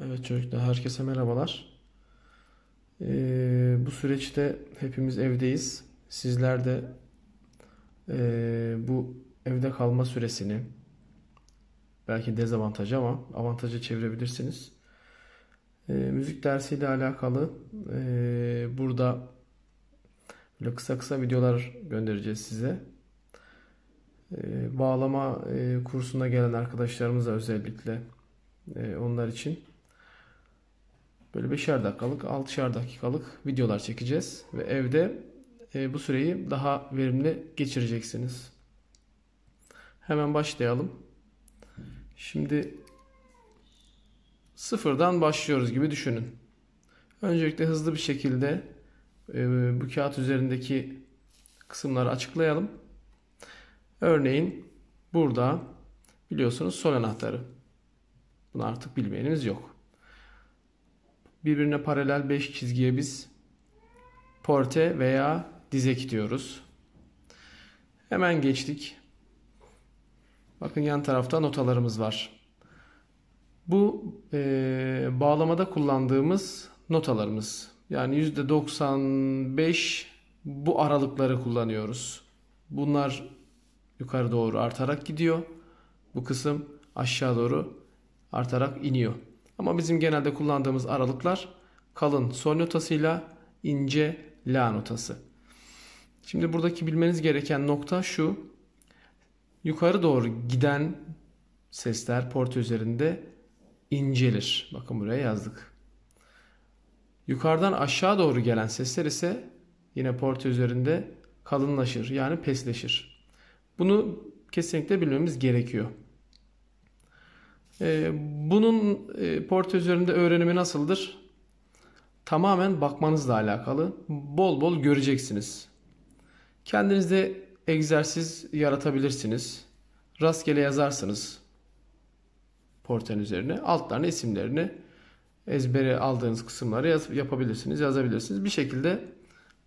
Evet çocuklar herkese merhabalar. Ee, bu süreçte hepimiz evdeyiz. Sizler de e, bu evde kalma süresini belki dezavantajı ama avantaja çevirebilirsiniz. E, müzik dersiyle alakalı e, burada böyle kısa kısa videolar göndereceğiz size. E, bağlama e, kursuna gelen arkadaşlarımıza özellikle e, onlar için Böyle 5'er dakikalık, 6'şer dakikalık videolar çekeceğiz ve evde e, bu süreyi daha verimli geçireceksiniz. Hemen başlayalım. Şimdi sıfırdan başlıyoruz gibi düşünün. Öncelikle hızlı bir şekilde e, bu kağıt üzerindeki kısımları açıklayalım. Örneğin burada biliyorsunuz son anahtarı. Bunu artık bilmeyenimiz yok birbirine paralel 5 çizgiye biz porte veya dizek diyoruz. Hemen geçtik. Bakın yan tarafta notalarımız var. Bu e, bağlamada kullandığımız notalarımız. Yani %95 bu aralıkları kullanıyoruz. Bunlar yukarı doğru artarak gidiyor. Bu kısım aşağı doğru artarak iniyor. Ama bizim genelde kullandığımız aralıklar kalın sol notasıyla ince la notası. Şimdi buradaki bilmeniz gereken nokta şu. Yukarı doğru giden sesler port üzerinde incelir. Bakın buraya yazdık. Yukarıdan aşağı doğru gelen sesler ise yine port üzerinde kalınlaşır yani pesleşir. Bunu kesinlikle bilmemiz gerekiyor. Ee, bunun e, porta üzerinde öğrenimi nasıldır? Tamamen bakmanızla alakalı. Bol bol göreceksiniz. Kendinizde egzersiz yaratabilirsiniz. Rastgele yazarsınız porten üzerine. Altlarına isimlerini ezbere aldığınız kısımları yaz, yapabilirsiniz, yazabilirsiniz. Bir şekilde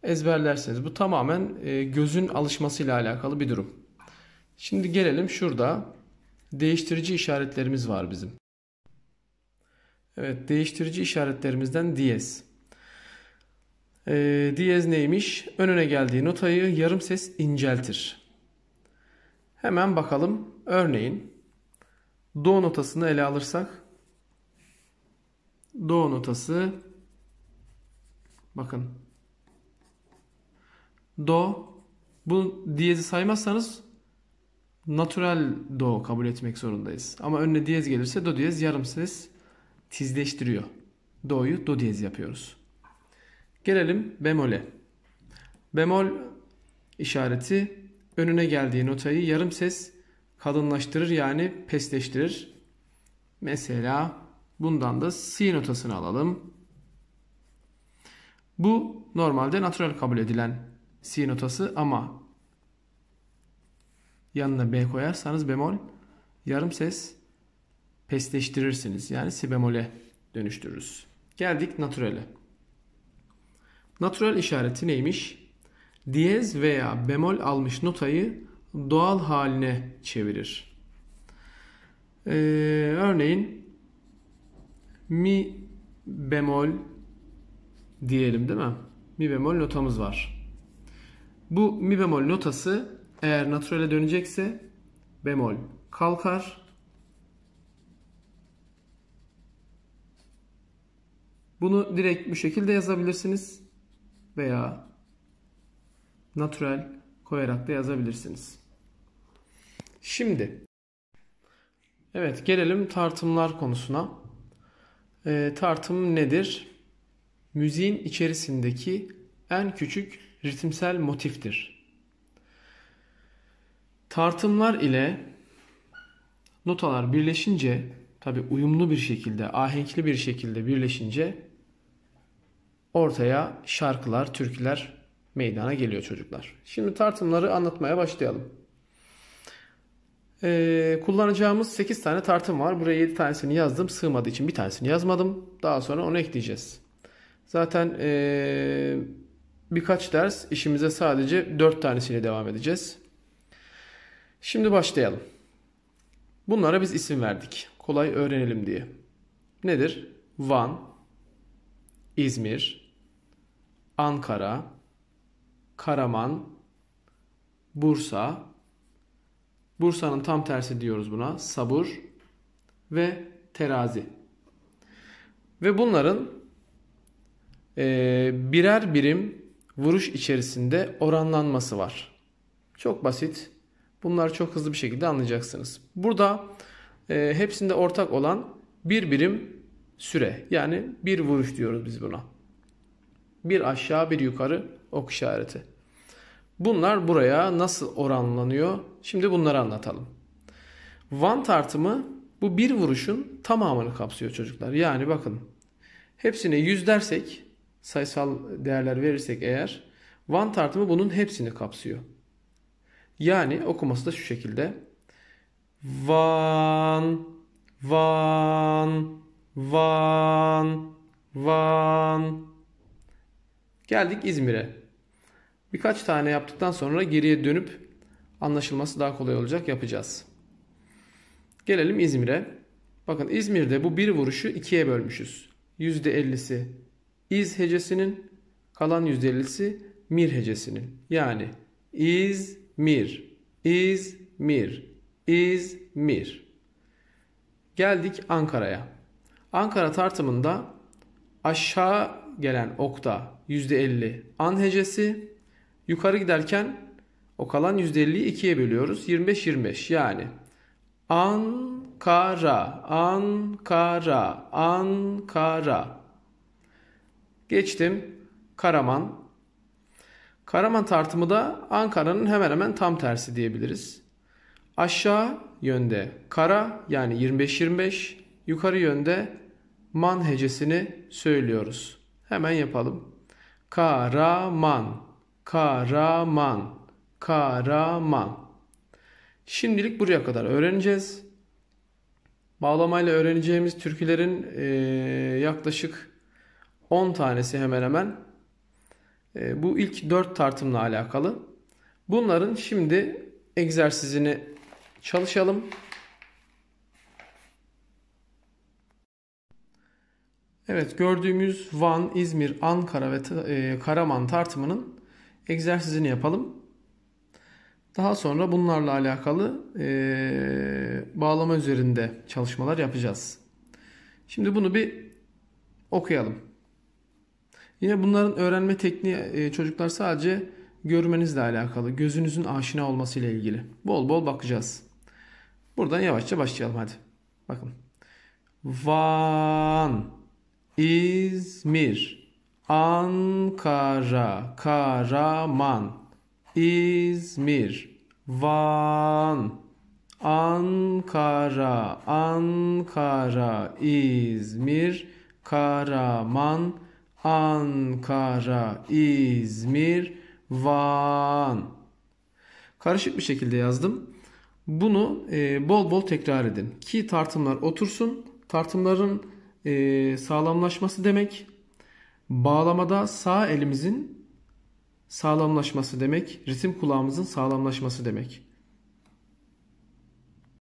ezberlersiniz. Bu tamamen e, gözün alışmasıyla alakalı bir durum. Şimdi gelelim şurada değiştirici işaretlerimiz var bizim. Evet değiştirici işaretlerimizden diyez. E, diyez neymiş? Önüne geldiği notayı yarım ses inceltir. Hemen bakalım. Örneğin do notasını ele alırsak do notası bakın do bu diyezi saymazsanız natural do kabul etmek zorundayız. Ama önüne diyez gelirse do diyez yarım ses tizleştiriyor. Do'yu do diyez yapıyoruz. Gelelim bemole. Bemol işareti önüne geldiği notayı yarım ses kadınlaştırır yani pesleştirir. Mesela bundan da si notasını alalım. Bu normalde natural kabul edilen si notası ama yanına B koyarsanız bemol yarım ses pesleştirirsiniz. Yani si bemole dönüştürürüz. Geldik naturale. Natural işareti neymiş? Diyez veya bemol almış notayı doğal haline çevirir. Ee, örneğin mi bemol diyelim değil mi? Mi bemol notamız var. Bu mi bemol notası eğer naturale dönecekse bemol kalkar. Bunu direkt bu şekilde yazabilirsiniz veya natürel koyarak da yazabilirsiniz. Şimdi evet gelelim tartımlar konusuna. E, tartım nedir? Müziğin içerisindeki en küçük ritimsel motiftir. Tartımlar ile notalar birleşince tabi uyumlu bir şekilde, ahenkli bir şekilde birleşince ortaya şarkılar, türküler meydana geliyor çocuklar. Şimdi tartımları anlatmaya başlayalım. Ee, kullanacağımız 8 tane tartım var. Buraya 7 tanesini yazdım. Sığmadığı için bir tanesini yazmadım. Daha sonra onu ekleyeceğiz. Zaten ee, birkaç ders işimize sadece 4 tanesiyle devam edeceğiz. Şimdi başlayalım. Bunlara biz isim verdik. Kolay öğrenelim diye. Nedir? Van, İzmir, Ankara, Karaman, Bursa. Bursa'nın tam tersi diyoruz buna. Sabur ve terazi. Ve bunların e, birer birim vuruş içerisinde oranlanması var. Çok basit Bunları çok hızlı bir şekilde anlayacaksınız. Burada e, hepsinde ortak olan bir birim süre yani bir vuruş diyoruz biz buna. Bir aşağı bir yukarı ok işareti. Bunlar buraya nasıl oranlanıyor? Şimdi bunları anlatalım. Van tartımı bu bir vuruşun tamamını kapsıyor çocuklar. Yani bakın hepsine 100 dersek sayısal değerler verirsek eğer Van tartımı bunun hepsini kapsıyor. Yani okuması da şu şekilde. Van, van, van, van. Geldik İzmir'e. Birkaç tane yaptıktan sonra geriye dönüp anlaşılması daha kolay olacak yapacağız. Gelelim İzmir'e. Bakın İzmir'de bu bir vuruşu ikiye bölmüşüz. %50'si İz hecesinin, kalan %50'si Mir hecesinin. Yani İz mir, iz, mir, iz, mir. Geldik Ankara'ya. Ankara tartımında aşağı gelen okta %50 an hecesi, yukarı giderken o kalan %50'yi ikiye bölüyoruz. 25-25 yani Ankara, Ankara, Ankara. Geçtim Karaman, Karaman tartımı da Ankara'nın hemen hemen tam tersi diyebiliriz. Aşağı yönde kara yani 25-25, yukarı yönde man hecesini söylüyoruz. Hemen yapalım. Karaman, karaman, karaman. Şimdilik buraya kadar öğreneceğiz. Bağlamayla öğreneceğimiz türkülerin yaklaşık 10 tanesi hemen hemen ee, bu ilk 4 tartımla alakalı. Bunların şimdi egzersizini çalışalım. Evet gördüğümüz Van, İzmir, Ankara ve e, Karaman tartımının egzersizini yapalım. Daha sonra bunlarla alakalı e, bağlama üzerinde çalışmalar yapacağız. Şimdi bunu bir okuyalım. Yine bunların öğrenme tekniği e, çocuklar sadece görmenizle alakalı. Gözünüzün aşina olması ile ilgili. Bol bol bakacağız. Buradan yavaşça başlayalım hadi. Bakın. Van, İzmir, Ankara, Karaman, İzmir, Van, Ankara, Ankara, İzmir, Karaman, Ankara, İzmir, Van. Karışık bir şekilde yazdım. Bunu e, bol bol tekrar edin ki tartımlar otursun. Tartımların e, sağlamlaşması demek bağlamada sağ elimizin sağlamlaşması demek, ritim kulağımızın sağlamlaşması demek.